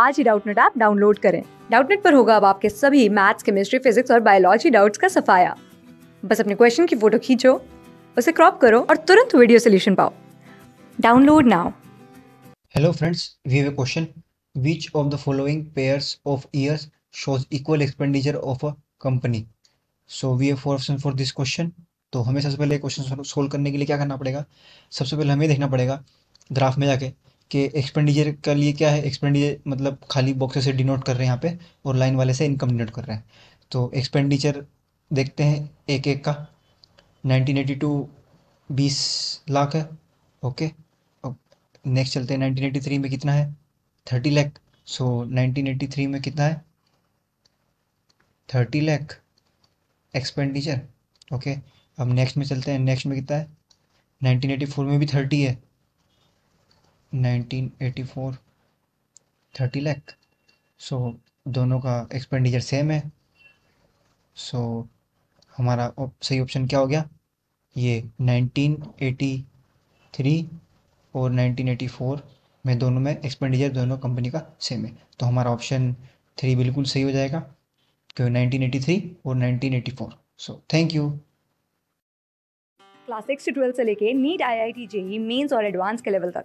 आज ही Doubtnut app download करें डाउटनेट पर होगा अब आपके सभी मैथ्स केमिस्ट्री फिजिक्स और बायोलॉजी डाउट्स का सफाया बस अपने क्वेश्चन की फोटो खींचो उसे क्रॉप करो और तुरंत वीडियो सोल्यूशन पाओ download now hello friends we have question which of the following pairs of years shows equal expenditure of a company so we have four option for this question तो हमें सबसे पहले question solve करने के लिए क्या करना पड़ेगा सबसे पहले हमें देखना पड़ेगा ग्राफ में जाके कि एक्सपेंडिचर का लिए क्या है एक्सपेंडिचर मतलब खाली बॉक्सेस से डिनोट कर रहे हैं यहाँ पे और लाइन वाले से इनकम डिनोट कर रहे हैं तो एक्सपेंडिचर देखते हैं एक एक का 1982 20 लाख है ओके नेक्स्ट चलते हैं 1983 में कितना है 30 लाख सो एटी 1983 में कितना है 30 लाख एक्सपेंडिचर ओके अब नेक्स्ट में चलते हैं नेक्स्ट में कितना है 1984 में भी 30 है 1984 30 लाख सो दोनों का एक्सपेंडिचर सेम है सो so, हमारा सही ऑप्शन क्या हो गया ये 1983 और 1984 में दोनों में एक्सपेंडिचर दोनों कंपनी का सेम है तो हमारा ऑप्शन थ्री बिल्कुल सही हो जाएगा क्यों 1983 और 1984 so thank you class six से ट्वेल्थ से लेके NEET I I T JEE mains और एडवांस के लेवल तक